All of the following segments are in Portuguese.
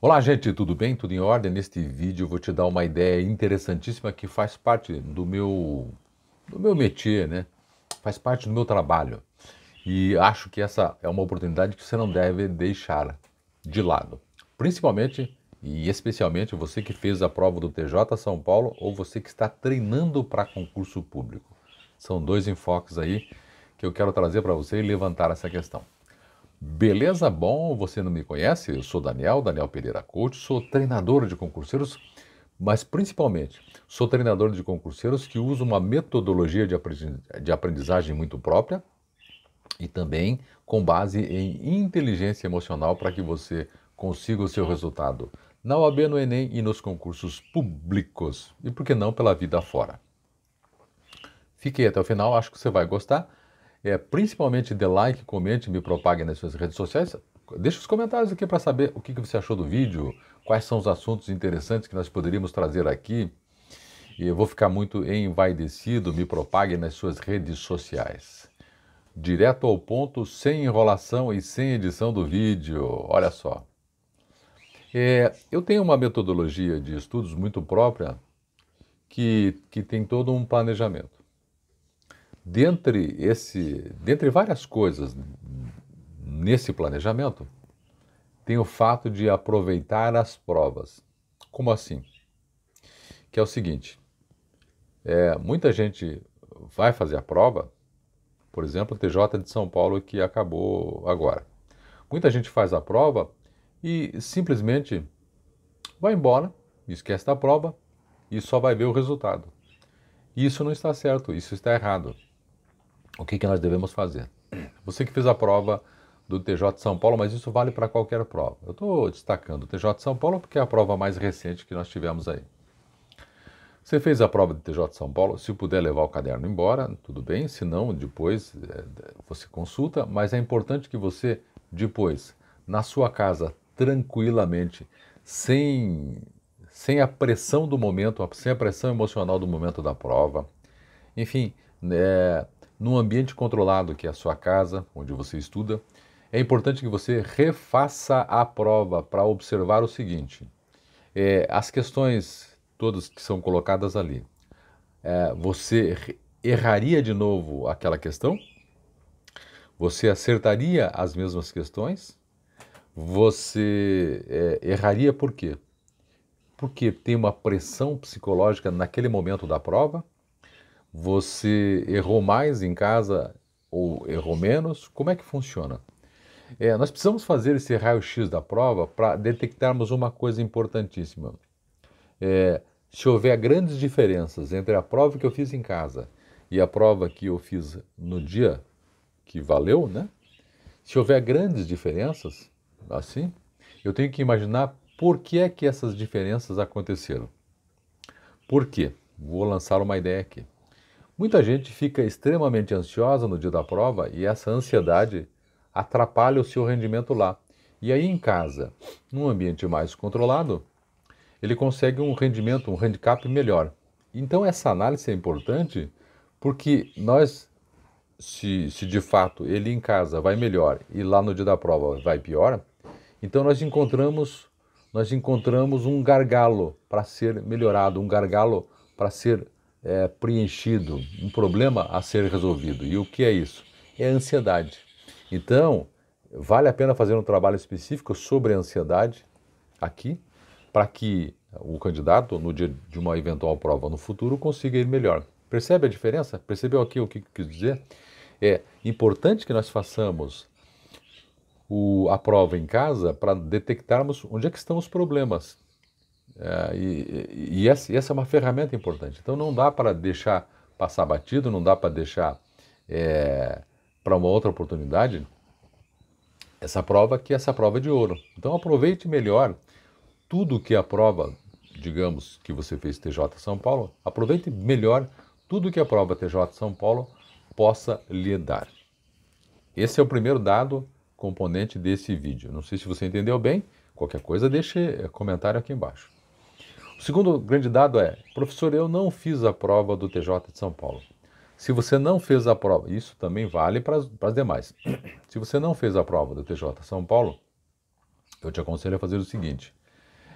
Olá, gente, tudo bem? Tudo em ordem? Neste vídeo eu vou te dar uma ideia interessantíssima que faz parte do meu do meu métier, né? Faz parte do meu trabalho. E acho que essa é uma oportunidade que você não deve deixar de lado. Principalmente e especialmente você que fez a prova do TJ São Paulo ou você que está treinando para concurso público. São dois enfoques aí que eu quero trazer para você e levantar essa questão. Beleza bom, você não me conhece? Eu sou Daniel, Daniel Pereira Coach, sou treinador de concurseiros, mas principalmente sou treinador de concurseiros que usa uma metodologia de aprendizagem muito própria e também com base em inteligência emocional para que você consiga o seu resultado na OAB, no Enem e nos concursos públicos e por que não pela vida fora. Fiquei até o final, acho que você vai gostar é, principalmente dê like, comente, me propague nas suas redes sociais. Deixe os comentários aqui para saber o que, que, você achou do vídeo, quais são os assuntos interessantes que nós poderíamos trazer aqui. E eu vou ficar muito envaidecido, me propague nas suas redes sociais. Direto ao ponto, sem enrolação e sem edição do vídeo. Olha só. É, eu tenho uma metodologia de estudos muito própria que, que tem todo um planejamento dentre, esse, dentre várias coisas nesse planejamento, tem o fato de aproveitar as provas. Como assim? Que é o seguinte: é, muita gente vai fazer a prova, por exemplo, o TJ de São Paulo que acabou agora. Muita gente faz a prova e simplesmente vai embora, esquece da prova e só vai ver o resultado. Isso não está certo, isso está errado o que, que nós devemos fazer. Você que fez a prova do TJ de São Paulo, mas isso vale para qualquer prova. Eu estou destacando o TJ de São Paulo porque é a prova mais recente que nós tivemos aí. Você fez a prova do TJ de São Paulo, se puder levar o caderno embora, tudo bem, se não, depois é, é, você consulta, mas é importante que você, depois, na sua casa, tranquilamente, sem, sem a pressão do momento, sem a pressão emocional do momento da prova, enfim, é, num ambiente controlado que é a sua casa, onde você estuda, é importante que você refaça a prova para observar o seguinte: é, as questões todas que são colocadas ali, é, você erraria de novo aquela questão? Você acertaria as mesmas questões? Você é, erraria por quê? Porque tem uma pressão psicológica naquele momento da prova? Você errou mais em casa ou errou menos? Como é que funciona? É, nós precisamos fazer esse raio-x da prova para detectarmos uma coisa importantíssima. É, se houver grandes diferenças entre a prova que eu fiz em casa e a prova que eu fiz no dia que valeu, né? Se houver grandes diferenças, assim, eu tenho que imaginar por que é que essas diferenças aconteceram. Por quê? Vou lançar uma ideia aqui. Muita gente fica extremamente ansiosa no dia da prova e essa ansiedade atrapalha o seu rendimento lá. E aí em casa, num ambiente mais controlado, ele consegue um rendimento, um handicap melhor. Então essa análise é importante porque nós, se, se de fato ele em casa vai melhor e lá no dia da prova vai pior, então nós encontramos nós encontramos um gargalo para ser melhorado, um gargalo para ser é, preenchido, um problema a ser resolvido. E o que é isso? É a ansiedade. Então, vale a pena fazer um trabalho específico sobre a ansiedade aqui, para que o candidato, no dia de uma eventual prova no futuro, consiga ir melhor. Percebe a diferença? Percebeu aqui o que eu quis dizer? É importante que nós façamos o, a prova em casa para detectarmos onde é que estão os problemas é, e, e essa, essa, é uma ferramenta importante. Então não dá para deixar passar batido, não dá para deixar é, para uma outra oportunidade essa prova que é essa prova de ouro. Então aproveite melhor tudo que a prova, digamos, que você fez TJ São Paulo, aproveite melhor tudo que a prova TJ São Paulo possa lhe dar. Esse é o primeiro dado componente desse vídeo. Não sei se você entendeu bem. Qualquer coisa, deixe é, comentário aqui embaixo. O segundo grande dado é: professor, eu não fiz a prova do TJ de São Paulo. Se você não fez a prova, isso também vale para as demais. Se você não fez a prova do TJ de São Paulo, eu te aconselho a fazer o seguinte: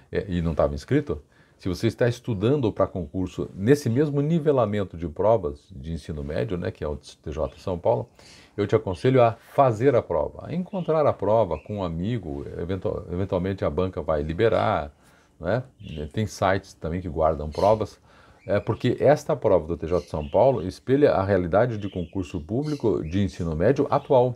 é, e não estava inscrito, se você está estudando para concurso nesse mesmo nivelamento de provas de ensino médio, né, que é o TJ São Paulo, eu te aconselho a fazer a prova, a encontrar a prova com um amigo, eventualmente a banca vai liberar, né? Eh, tem sites também que guardam provas, é porque esta prova do TJ de São Paulo espelha a realidade de concurso público de ensino médio atual.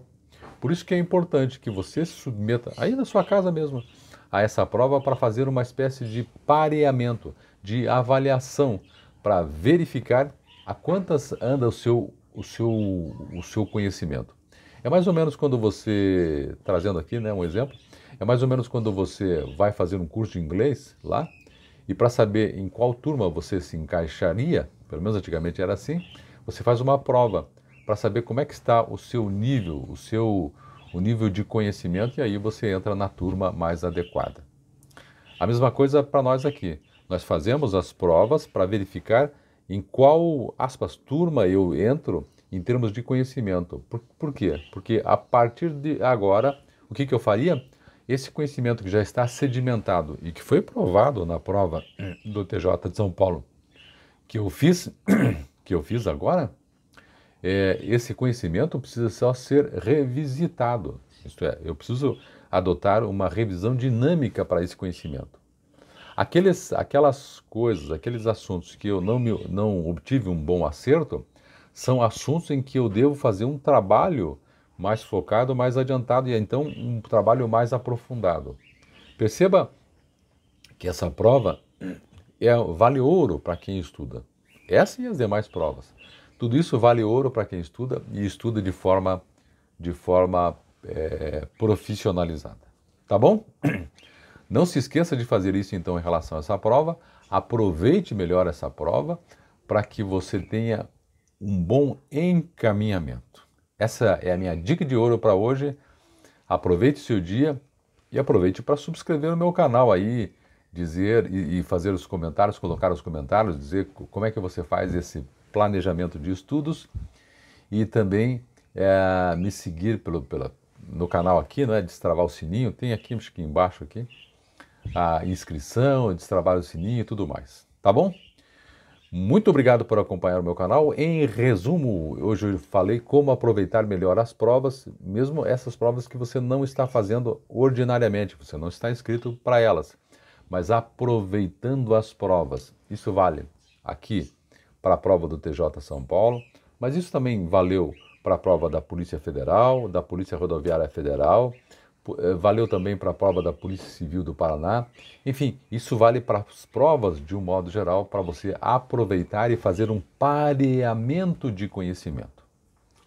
Por isso que é importante que você se submeta, aí na sua casa mesmo, a essa prova para fazer uma espécie de pareamento, de avaliação, para verificar a quantas anda o seu, o seu, o seu conhecimento. É mais ou menos quando você, trazendo aqui né, um exemplo, é mais ou menos quando você vai fazer um curso de inglês lá, e para saber em qual turma você se encaixaria, pelo menos antigamente era assim, você faz uma prova para saber como é que está o seu nível, o seu o nível de conhecimento, e aí você entra na turma mais adequada. A mesma coisa para nós aqui. Nós fazemos as provas para verificar em qual aspas turma eu entro em termos de conhecimento. Por, por quê? Porque a partir de agora, o que, que eu faria? Esse conhecimento que já está sedimentado e que foi provado na prova do TJ de São Paulo que eu fiz, que eu fiz agora, é, esse conhecimento precisa só ser revisitado. Isto é, eu preciso adotar uma revisão dinâmica para esse conhecimento. Aqueles, aquelas coisas, aqueles assuntos que eu não, me, não obtive um bom acerto, são assuntos em que eu devo fazer um trabalho mais focado, mais adiantado e é então um trabalho mais aprofundado. Perceba que essa prova é, vale ouro para quem estuda. Essa e as demais provas. Tudo isso vale ouro para quem estuda e estuda de forma, de forma é, profissionalizada. Tá bom? Não se esqueça de fazer isso então em relação a essa prova. Aproveite melhor essa prova para que você tenha um bom encaminhamento. Essa é a minha dica de ouro para hoje. Aproveite o seu dia e aproveite para subscrever o meu canal aí, dizer e, e fazer os comentários, colocar os comentários, dizer como é que você faz esse planejamento de estudos e também é, me seguir pelo, pela, no canal aqui, não é? Destravar o sininho, tem aqui, acho que embaixo aqui, a inscrição, destravar o sininho e tudo mais. Tá bom? Muito obrigado por acompanhar o meu canal. Em resumo, hoje eu falei como aproveitar melhor as provas, mesmo essas provas que você não está fazendo ordinariamente, você não está inscrito para elas, mas aproveitando as provas. Isso vale aqui para a prova do TJ São Paulo, mas isso também valeu para a prova da Polícia Federal, da Polícia Rodoviária Federal, eh, valeu também para a prova da Polícia Civil do Paraná. Enfim, isso vale para as provas de um modo geral, para você aproveitar e fazer um pareamento de conhecimento.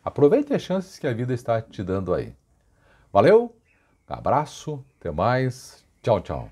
Aproveite as chances que a vida está te dando aí. Valeu, abraço, até mais, tchau, tchau.